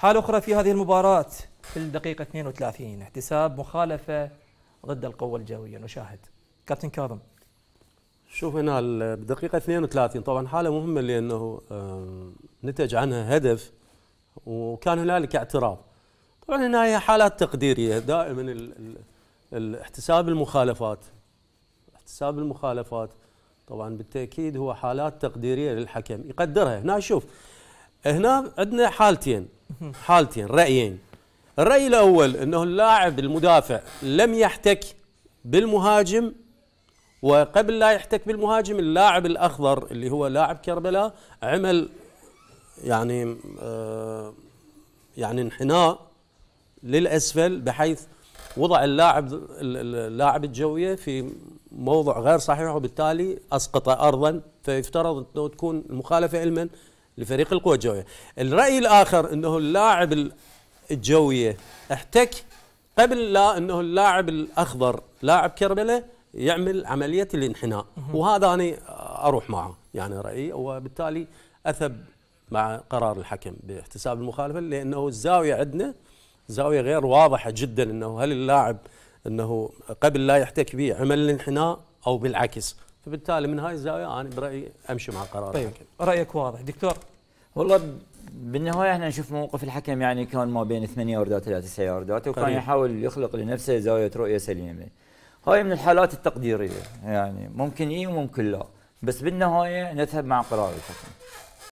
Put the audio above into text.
حالة أخرى في هذه المباراة في الدقيقة 32 احتساب مخالفة ضد القوة الجوية نشاهد كابتن كاظم شوف هنا الدقيقة 32 طبعا حالة مهمة لأنه نتج عنها هدف وكان هنالك اعتراض طبعا هنا هي حالات تقديرية دائما ال ال الاحتساب المخالفات احتساب المخالفات طبعا بالتأكيد هو حالات تقديرية للحكم يقدرها هنا شوف هنا عندنا حالتين حالتين رأيين الرأي الأول أنه اللاعب المدافع لم يحتك بالمهاجم وقبل لا يحتك بالمهاجم اللاعب الأخضر اللي هو لاعب كربلاء عمل يعني آه، يعني انحناء للأسفل بحيث وضع اللاعب اللاعب الجوية في موضع غير صحيح وبالتالي أسقط أرضا فيفترض أنه تكون المخالفة علما لفريق القوى الجويه الراي الاخر انه اللاعب الجويه احتك قبل لا انه اللاعب الاخضر لاعب كربله يعمل عمليه الانحناء وهذا انا اروح معه يعني رايي وبالتالي اثب مع قرار الحكم باحتساب المخالفه لانه الزاويه عندنا زاويه غير واضحه جدا انه هل اللاعب انه قبل لا يحتك به عمل الانحناء او بالعكس فبالتالي من هاي الزاويه انا برايي امشي مع قرار طيب الحكم. رايك واضح دكتور والله بالنهايه احنا نشوف موقف الحكم يعني كان ما بين 8 ياردات الى 9 ياردات وكان يحاول يخلق لنفسه زاويه رؤيه سليمه. هاي من الحالات التقديريه يعني ممكن اي وممكن لا بس بالنهايه نذهب مع قرار الحكم.